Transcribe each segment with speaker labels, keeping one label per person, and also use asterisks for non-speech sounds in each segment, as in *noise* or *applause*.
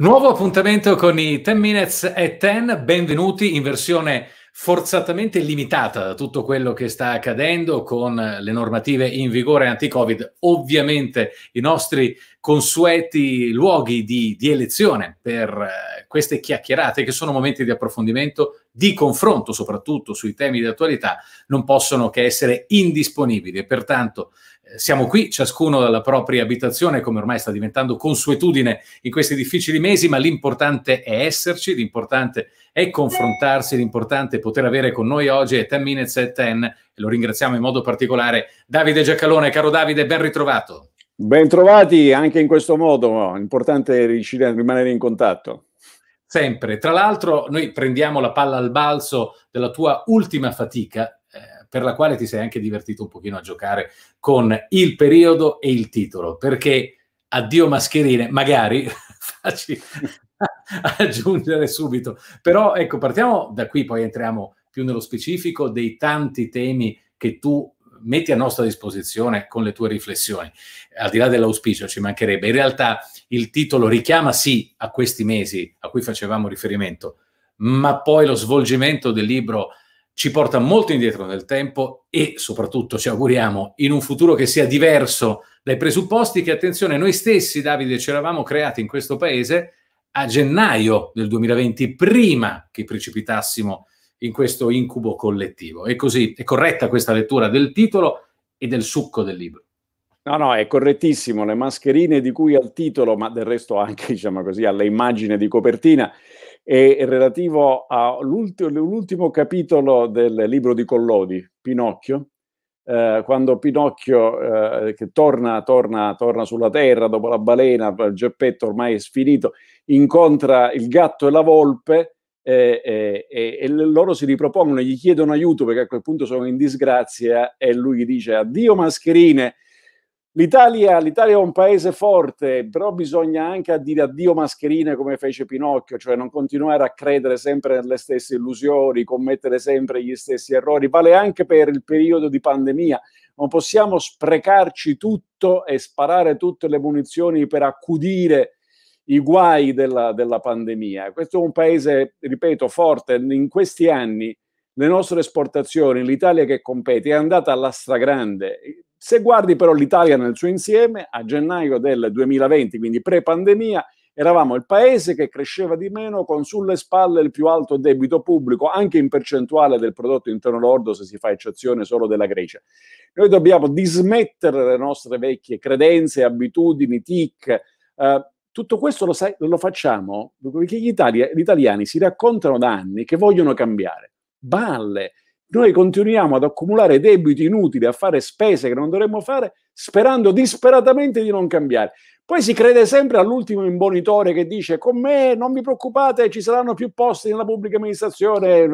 Speaker 1: Nuovo appuntamento con i 10 Minutes e 10, benvenuti in versione forzatamente limitata da tutto quello che sta accadendo con le normative in vigore anti-Covid, ovviamente i nostri consueti luoghi di, di elezione per eh, queste chiacchierate che sono momenti di approfondimento, di confronto soprattutto sui temi di attualità, non possono che essere indisponibili e pertanto siamo qui, ciascuno dalla propria abitazione, come ormai sta diventando consuetudine in questi difficili mesi, ma l'importante è esserci, l'importante è confrontarsi, l'importante è poter avere con noi oggi è 10 Minutes at 10, e lo ringraziamo in modo particolare Davide Giacalone. Caro Davide, ben ritrovato.
Speaker 2: Ben trovati anche in questo modo, è importante rimanere in contatto.
Speaker 1: Sempre. Tra l'altro, noi prendiamo la palla al balzo della tua ultima fatica, per la quale ti sei anche divertito un pochino a giocare con il periodo e il titolo, perché addio mascherine, magari *laughs* facci aggiungere subito. Però ecco, partiamo da qui, poi entriamo più nello specifico dei tanti temi che tu metti a nostra disposizione con le tue riflessioni. Al di là dell'auspicio ci mancherebbe, in realtà il titolo richiama sì a questi mesi a cui facevamo riferimento, ma poi lo svolgimento del libro ci porta molto indietro nel tempo e soprattutto ci auguriamo in un futuro che sia diverso dai presupposti che, attenzione, noi stessi, Davide, ci eravamo creati in questo paese a gennaio del 2020, prima che precipitassimo in questo incubo collettivo. E così è corretta questa lettura del titolo e del succo del libro.
Speaker 2: No, no, è correttissimo. Le mascherine di cui al titolo, ma del resto anche, diciamo così, alla immagine di copertina, è relativo all'ultimo capitolo del libro di Collodi, Pinocchio, eh, quando Pinocchio eh, che torna, torna, torna, sulla terra dopo la balena, il geppetto ormai è sfinito, incontra il gatto e la volpe eh, eh e loro si ripropongono, gli chiedono aiuto perché a quel punto sono in disgrazia e lui gli dice addio mascherine, L'Italia, l'Italia, è un paese forte, però bisogna anche dire addio mascherine come fece Pinocchio, cioè non continuare a credere sempre nelle stesse illusioni, commettere sempre gli stessi errori. Vale anche per il periodo di pandemia. Non possiamo sprecarci tutto e sparare tutte le munizioni per accudire i guai della, della pandemia. Questo è un paese, ripeto, forte. In questi anni le nostre esportazioni, l'Italia che compete, è andata alla stragrande se guardi però l'Italia nel suo insieme, a gennaio del 2020, quindi pre-pandemia, eravamo il paese che cresceva di meno con sulle spalle il più alto debito pubblico, anche in percentuale del prodotto interno lordo, se si fa eccezione solo della Grecia. Noi dobbiamo dismettere le nostre vecchie credenze, abitudini, tic. Eh, tutto questo lo, sai, lo facciamo perché gli, Italia, gli italiani si raccontano da anni che vogliono cambiare. Balle, noi continuiamo ad accumulare debiti inutili, a fare spese che non dovremmo fare, sperando disperatamente di non cambiare. Poi si crede sempre all'ultimo imbonitore che dice con me non vi preoccupate, ci saranno più posti nella pubblica amministrazione,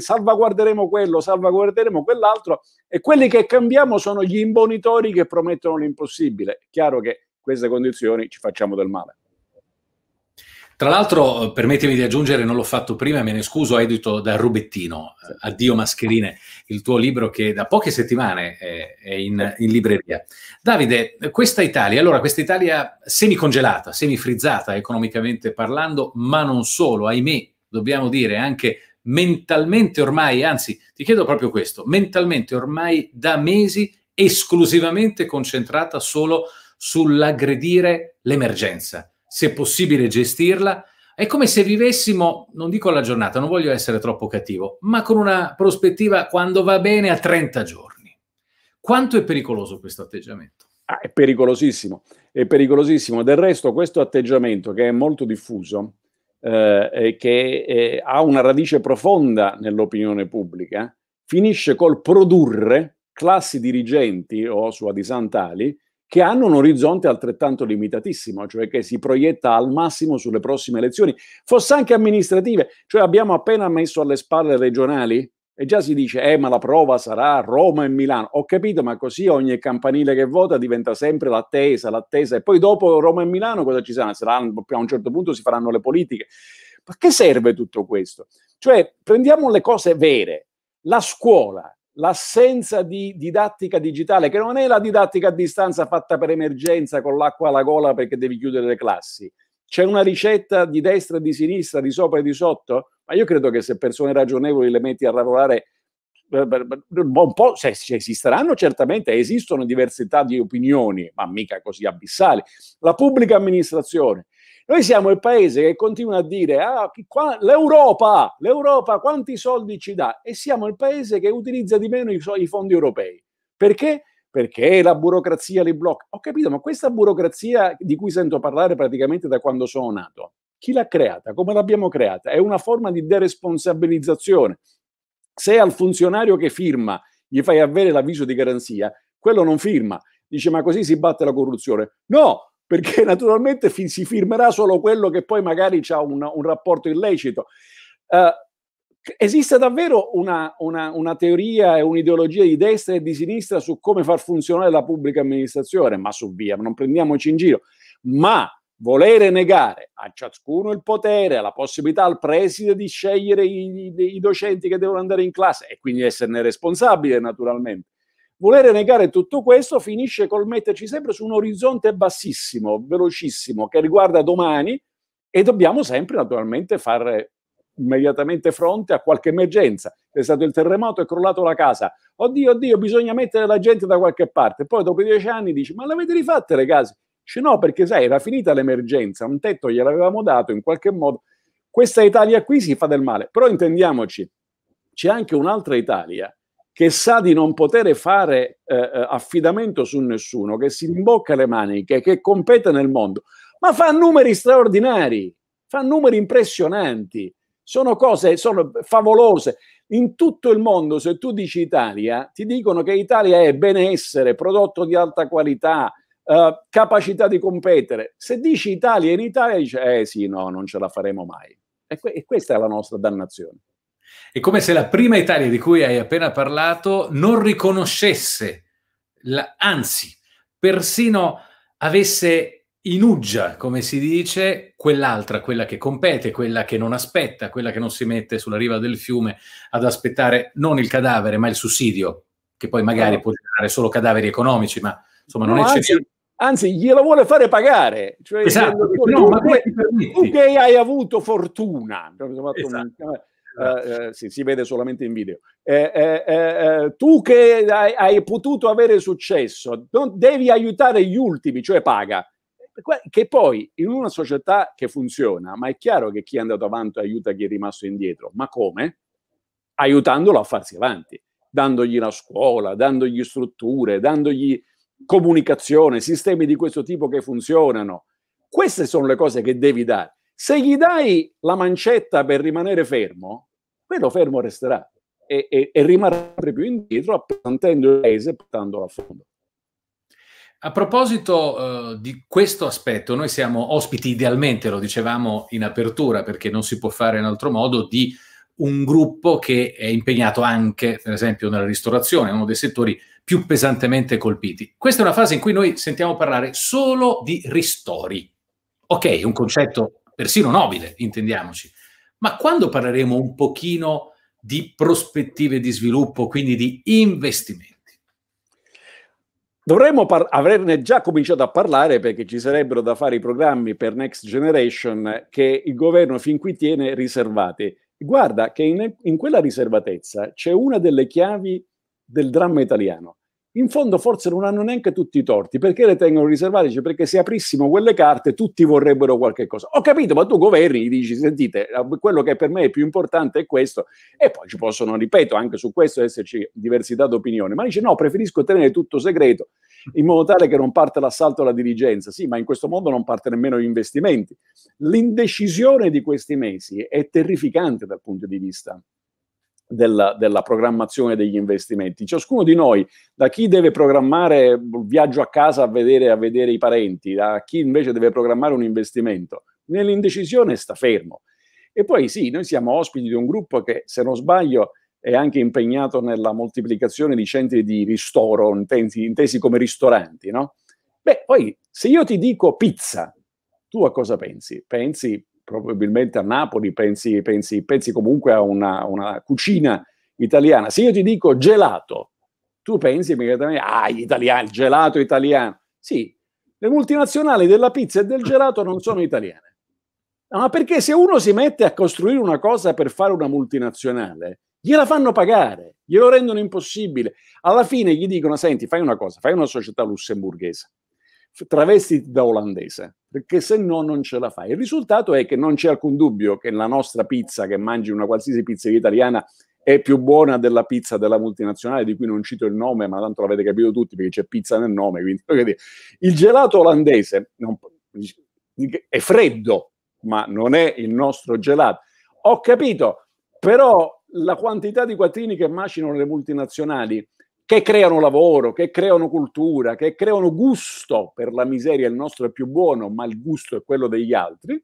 Speaker 2: salvaguarderemo quello, salvaguarderemo quell'altro e quelli che cambiamo sono gli imbonitori che promettono l'impossibile. Chiaro che in queste condizioni ci facciamo del male.
Speaker 1: Tra l'altro, permettimi di aggiungere, non l'ho fatto prima, me ne scuso, edito da Rubettino, Addio Mascherine, il tuo libro che da poche settimane è, in, in libreria. Davide, questa Italia, allora questa Italia semicongelata, semifrizzata economicamente parlando, ma non solo, ahimè, dobbiamo dire anche mentalmente ormai, anzi ti chiedo proprio questo, mentalmente ormai da mesi esclusivamente concentrata solo sull'aggredire l'emergenza se possibile gestirla, è come se vivessimo, non dico la giornata, non voglio essere troppo cattivo, ma con una prospettiva quando va bene a 30 giorni. Quanto è pericoloso questo atteggiamento?
Speaker 2: Ah, è pericolosissimo, è pericolosissimo. Del resto questo atteggiamento che è molto diffuso, eh, che eh, ha una radice profonda nell'opinione pubblica, finisce col produrre classi dirigenti o sua disantali che hanno un orizzonte altrettanto limitatissimo, cioè che si proietta al massimo sulle prossime elezioni, fosse anche amministrative, cioè abbiamo appena messo alle spalle regionali e già si dice, eh ma la prova sarà Roma e Milano, ho capito, ma così ogni campanile che vota diventa sempre l'attesa, l'attesa, e poi dopo Roma e Milano cosa ci saranno? saranno a un certo punto si faranno le politiche. Ma che serve tutto questo? Cioè, prendiamo le cose vere, la scuola, l'assenza di didattica digitale, che non è la didattica a distanza fatta per emergenza con l'acqua alla gola perché devi chiudere le classi. C'è una ricetta di destra e di sinistra, di sopra e di sotto, ma io credo che se persone ragionevoli le metti a lavorare eh, un po' se, se esisteranno certamente, esistono diversità di opinioni, ma mica così abissali. La pubblica amministrazione noi siamo il paese che continua a dire ah, qua, l'Europa, l'Europa quanti soldi ci dà? E siamo il paese che utilizza di meno i, i fondi europei. Perché? Perché la burocrazia li blocca. Ho capito, ma questa burocrazia di cui sento parlare praticamente da quando sono nato, chi l'ha creata? Come l'abbiamo creata? È una forma di deresponsabilizzazione. Se al funzionario che firma gli fai avere l'avviso di garanzia, quello non firma. Dice, ma così si batte la corruzione. No, perché *laughs* naturalmente fi- si firmerà solo quello che poi magari ha un, un, rapporto illecito. Uh, esiste davvero una, una, una teoria e un'ideologia di destra e di sinistra su come far funzionare la pubblica amministrazione, ma su via, non prendiamoci in giro. Ma volere negare a ciascuno il potere, la possibilità al preside di scegliere i, i, i, docenti che devono andare in classe e quindi esserne responsabile naturalmente, Volere negare tutto questo finisce col metterci sempre su un orizzonte bassissimo, velocissimo, che riguarda domani e dobbiamo sempre naturalmente fare immediatamente fronte a qualche emergenza. È stato il terremoto, è crollato la casa. Oddio, oddio, bisogna mettere la gente da qualche parte. Poi dopo dieci anni dici, ma l'avete rifatte le case? Dice no, perché sai, era finita l'emergenza, un tetto gliel'avevamo dato in qualche modo. Questa Italia qui si fa del male, però intendiamoci, c'è anche un'altra Italia che sa di non poter fare eh, eh, affidamento su nessuno, che si rimbocca le maniche, che compete nel mondo, ma fa numeri straordinari, fa numeri impressionanti, sono cose sono favolose. In tutto il mondo, se tu dici Italia, ti dicono che Italia è benessere, prodotto di alta qualità, eh, capacità di competere. Se dici Italia in Italia, dici, eh sì, no, non ce la faremo mai. e, que- e questa è la nostra dannazione.
Speaker 1: È come se la prima Italia di cui hai appena parlato non riconoscesse, la, anzi, persino avesse in uggia, come si dice, quell'altra, quella che compete, quella che non aspetta, quella che non si mette sulla riva del fiume ad aspettare non il cadavere, ma il sussidio, che poi magari no. Certo. può generare solo cadaveri economici, ma insomma non no, è anzi, anzi, glielo vuole fare pagare. Cioè, esatto, tu, no,
Speaker 2: tu, tu, che hai avuto fortuna, esatto. esatto. Eh, esatto. eh, sì, si vede solamente in video. Eh, eh, tu che hai, hai, potuto avere successo, non, devi aiutare gli ultimi, cioè paga. Che poi in una società che funziona, ma è chiaro che chi è andato avanti aiuta chi è rimasto indietro, ma come? Aiutandolo a farsi avanti, dandogli la scuola, dandogli strutture, dandogli comunicazione, sistemi di questo tipo che funzionano. Queste sono le cose che devi dare. Se gli dai la mancetta per rimanere fermo, quello fermo resterà e, e, e rimarrà più indietro, appuntando il paese e portandolo a fondo.
Speaker 1: A proposito uh, di questo aspetto, noi siamo ospiti idealmente, lo dicevamo in apertura, perché non si può fare in altro modo, di un gruppo che è impegnato anche, per esempio, nella ristorazione, uno dei settori più pesantemente colpiti. Questa è una fase in cui noi sentiamo parlare solo di ristori. Ok, un concetto persino nobile, intendiamoci. Ma quando parleremo un pochino di prospettive di sviluppo, quindi di investimenti?
Speaker 2: Dovremmo par- averne già cominciato a parlare perché ci sarebbero da fare i programmi per Next Generation che il governo fin qui tiene riservati. Guarda che in, in quella riservatezza c'è una delle chiavi del dramma italiano in fondo forse non hanno neanche tutti i torti, perché le tengono riservate? Dice, perché se aprissimo quelle carte tutti vorrebbero qualche cosa. Ho capito, ma tu governi, dici, sentite, quello che per me è più importante è questo, e poi ci possono, ripeto, anche su questo esserci diversità d'opinione, ma dice no, preferisco tenere tutto segreto, in modo tale che non parte l'assalto alla dirigenza. Sì, ma in questo modo non parte nemmeno gli investimenti. L'indecisione di questi mesi è terrificante dal punto di vista della, della, programmazione degli investimenti. Ciascuno di noi, da chi deve programmare il viaggio a casa a vedere, a vedere i parenti, da chi invece deve programmare un investimento, nell'indecisione sta fermo. E poi sì, noi siamo ospiti di un gruppo che, se non sbaglio, è anche impegnato nella moltiplicazione di centri di ristoro, intesi, intesi come ristoranti, no? Beh, poi se io ti dico pizza, tu a cosa pensi? Pensi probabilmente a Napoli pensi, pensi, pensi comunque a una, una, cucina italiana. Se io ti dico gelato, tu pensi immediatamente, ah, italiani, il gelato italiano. Sì, le multinazionali della pizza e del gelato non sono italiane. Ah, ma perché se uno si mette a costruire una cosa per fare una multinazionale, gliela fanno pagare, glielo rendono impossibile. Alla fine gli dicono, senti, fai una cosa, fai una società lussemburghese travestiti da olandese, perché se no non ce la fai. Il risultato è che non c'è alcun dubbio che la nostra pizza, che mangi una qualsiasi pizzeria italiana, è più buona della pizza della multinazionale, di cui non cito il nome, ma tanto l'avete capito tutti perché c'è pizza nel nome. Quindi, *laughs* il gelato olandese non, è freddo, ma non è il nostro gelato. Ho capito, però la quantità di quattrini che macinano le multinazionali che creano lavoro, che creano cultura, che creano gusto per la miseria, il nostro è più buono, ma il gusto è quello degli altri,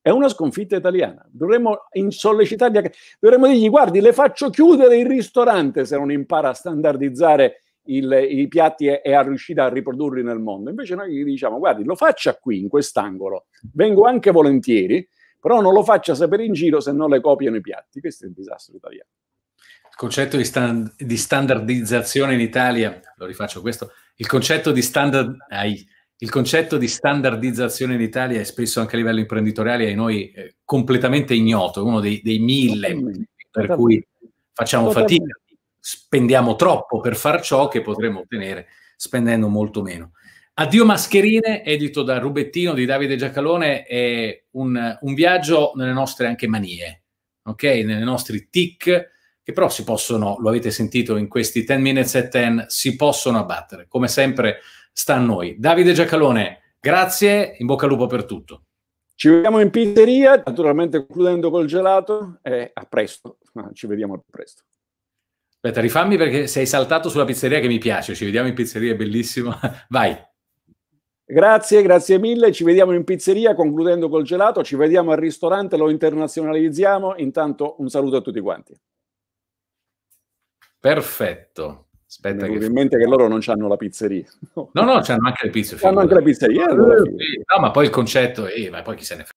Speaker 2: è una sconfitta italiana. Dovremmo sollecitarli, a... dovremmo dirgli guardi, le faccio chiudere il ristorante se non impara a standardizzare il, i piatti e, e a riuscire a riprodurli nel mondo. Invece noi gli diciamo guardi, lo faccia qui, in quest'angolo, vengo anche volentieri, però non lo faccia sapere in giro se non le copiano i piatti. Questo è il disastro italiano.
Speaker 1: Il concetto di, stand, di standardizzazione in Italia, lo rifaccio questo, il concetto, standard, ai, il concetto di standardizzazione in Italia è spesso anche a livello imprenditoriale ai noi eh, completamente ignoto, uno dei, dei mille, per cui facciamo fatica, spendiamo troppo per far ciò che potremmo ottenere spendendo molto meno. Addio mascherine, edito da Rubettino di Davide Giacalone, è un, un viaggio nelle nostre anche manie, ok? Nelle nostri tic, che però si possono, lo avete sentito in questi 10 minutes at 10, si possono abbattere. Come sempre sta a noi. Davide Giacalone, grazie, in bocca al lupo per tutto.
Speaker 2: Ci vediamo in pizzeria, naturalmente concludendo col gelato e a
Speaker 1: presto, ci vediamo presto. Aspetta, rifammi perché sei saltato sulla pizzeria che mi piace, ci vediamo in pizzeria, è bellissimo. *laughs* Vai.
Speaker 2: Grazie, grazie mille, ci vediamo in pizzeria concludendo col gelato, ci vediamo al ristorante, lo internazionalizziamo, intanto un saluto a tutti quanti.
Speaker 1: Perfetto. Aspetta che... in mente
Speaker 2: che loro non hanno la pizzeria.
Speaker 1: No, no, c'hanno anche le pizze. Hanno anche le pizzerie. Allora, eh, No,
Speaker 2: ma poi il concetto, eh, ma poi chi se ne frega.